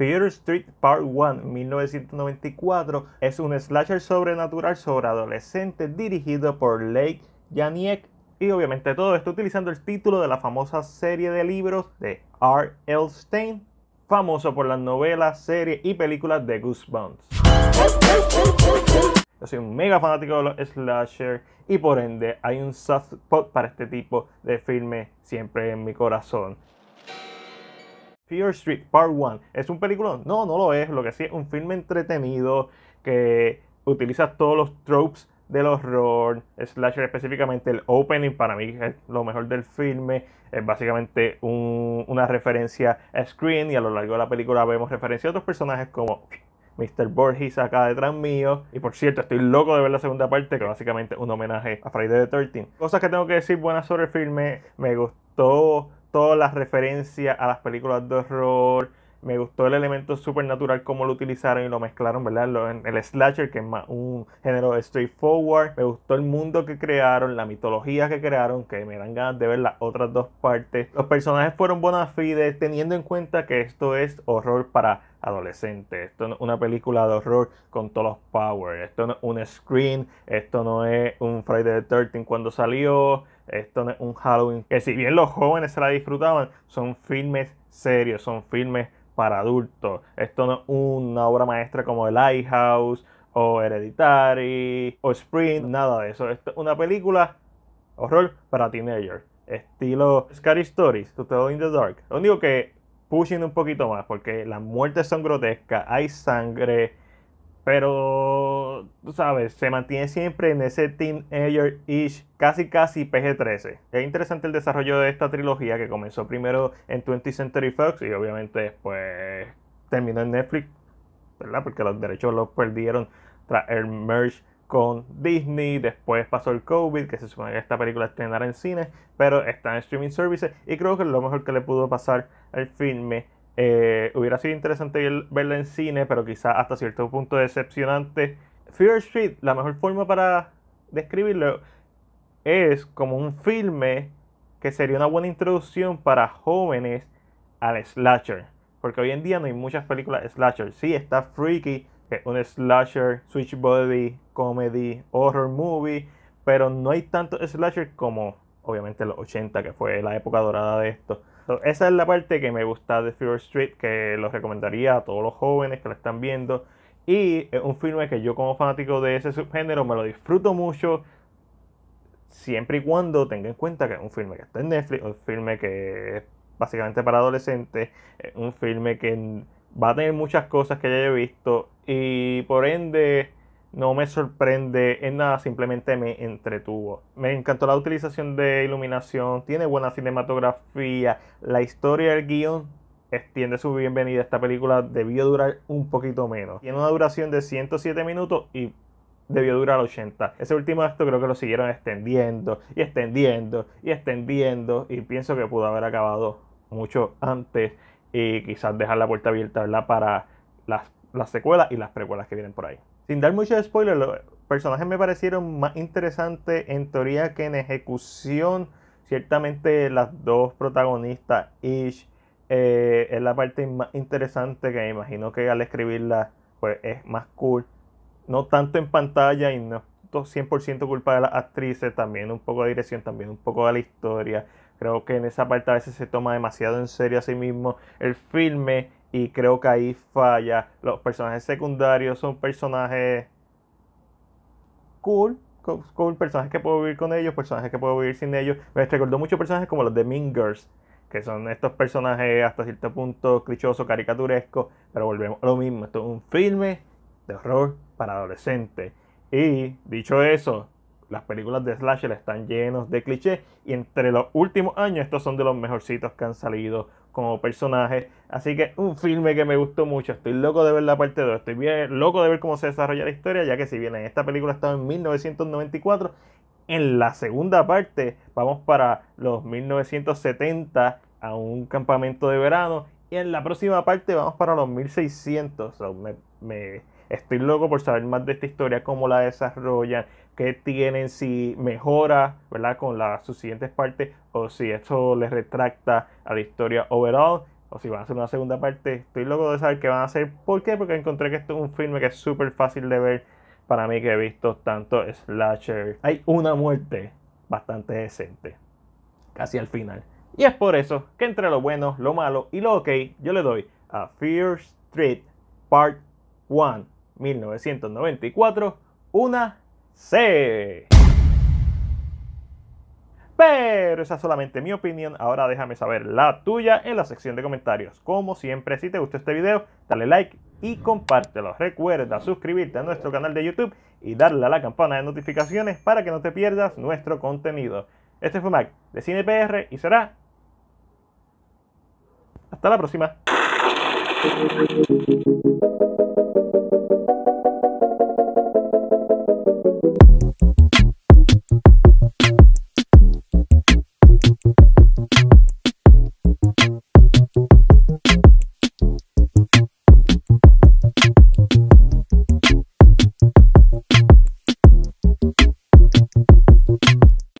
Fear Street Part 1 1994 es un slasher sobrenatural sobre adolescentes dirigido por Lake Janiek y obviamente todo esto utilizando el título de la famosa serie de libros de R. L. famoso por las novelas, series y películas de Goosebumps. Yo soy un mega fanático de los slasher y por ende hay un soft spot para este tipo de filme siempre en mi corazón. Fear Street Part 1 es un película, no, no lo es, lo que sí es un filme entretenido que utiliza todos los tropes del horror, slasher específicamente el opening para mí es lo mejor del filme, es básicamente una referencia a Screen y a lo largo de la película vemos referencia a otros personajes como Mr. Borges acá detrás mío. Y por cierto, estoy loco de ver la segunda parte, que básicamente es un homenaje a Friday the 13. Cosas que tengo que decir buenas sobre el filme. Me gustó todas las referencias a las películas de horror. Me gustó el elemento supernatural, como lo utilizaron y lo mezclaron, ¿verdad? En el slasher, que es más un género straightforward. Me gustó el mundo que crearon, la mitología que crearon, que me dan ganas de ver las otras dos partes. Los personajes fueron bona fide, teniendo en cuenta que esto es horror para adolescentes. Esto no es una película de horror con todos los powers. Esto no es un screen. Esto no es un Friday the 13 cuando salió. Esto no es un Halloween que si bien los jóvenes se la disfrutaban, son filmes serios, son filmes para adultos. Esto no es una obra maestra como The Lighthouse o Hereditary o Spring, nada de eso. Esto es una película horror para teenagers. Estilo Scary Stories, To in the Dark. Lo único que pushing un poquito más porque las muertes son grotescas, hay sangre, pero, tú sabes, se mantiene siempre en ese teenager-ish, casi casi PG-13. Es interesante el desarrollo de esta trilogía que comenzó primero en 20 Century Fox y obviamente después pues, terminó en Netflix, ¿verdad? Porque los derechos los perdieron tras el merge con Disney, después pasó el COVID, que se supone que esta película estrenará en cine, pero está en streaming services y creo que es lo mejor que le pudo pasar al filme eh, hubiera sido interesante verla en cine, pero quizás hasta cierto punto decepcionante. Fear Street, la mejor forma para describirlo es como un filme que sería una buena introducción para jóvenes al slasher. Porque hoy en día no hay muchas películas slasher. Sí, está Freaky, es un slasher, switch body, comedy, horror movie, pero no hay tanto slasher como obviamente los 80, que fue la época dorada de esto. esa es la parte que me gusta de Fear Street, que lo recomendaría a todos los jóvenes que lo están viendo. Y es un filme que yo como fanático de ese subgénero me lo disfruto mucho, siempre y cuando tenga en cuenta que es un filme que está en Netflix, un filme que es básicamente para adolescentes, un filme que va a tener muchas cosas que ya he visto y por ende no me sorprende en nada, simplemente me entretuvo. Me encantó la utilización de iluminación, tiene buena cinematografía, la historia del guión extiende su bienvenida. Esta película debió durar un poquito menos. Tiene una duración de 107 minutos y debió durar 80. Ese último acto creo que lo siguieron extendiendo y extendiendo y extendiendo y pienso que pudo haber acabado mucho antes y quizás dejar la puerta abierta para las secuelas y las precuelas que vienen por ahí sin dar mucho spoiler, los personajes me parecieron más interesantes en teoría que en ejecución. Ciertamente las dos protagonistas, Ish, eh, es la parte más interesante que me imagino que al escribirla pues es más cool. No tanto en pantalla y no 100% culpa de las actrices, también un poco de dirección, también un poco de la historia. Creo que en esa parte a veces se toma demasiado en serio a sí mismo el filme y creo que ahí falla. Los personajes secundarios son personajes cool, con, personajes que puedo vivir con ellos, personajes que puedo vivir sin ellos. Me recordó muchos personajes como los de Mean Girls, que son estos personajes hasta cierto punto clichosos, caricaturescos, pero volvemos a lo mismo. Esto es un filme de horror para adolescentes. Y dicho eso, las películas de slasher están llenos de clichés y entre los últimos años estos son de los mejorcitos que han salido como personajes. Así que un filme que me gustó mucho. Estoy loco de ver la parte 2. Estoy bien loco de ver cómo se desarrolla la historia, ya que si bien esta película estaba en 1994, en la segunda parte vamos para los 1970 a un campamento de verano y en la próxima parte vamos para los 1600 me estoy loco por saber más de esta historia, cómo la desarrollan, qué tienen, si mejora, ¿verdad? Con las sus siguientes partes, o si esto les retracta a la historia overall, o si van a hacer una segunda parte. Estoy loco de saber qué van a hacer. ¿Por qué? Porque encontré que esto es un filme que es súper fácil de ver para mí que he visto tanto slasher. Hay una muerte bastante decente, casi al final. Y es por eso que entre lo bueno, lo malo y lo ok, yo le doy a Fear Street Part One 1994, una C. Pero esa es solamente mi opinión, ahora déjame saber la tuya en la sección de comentarios. Como siempre, si te gustó este video, dale like y compártelo. Recuerda suscribirte a nuestro canal de YouTube y darle a la campana de notificaciones para que no te pierdas nuestro contenido. Este fue Mac de CinePR y será... Hasta la próxima. Thank you.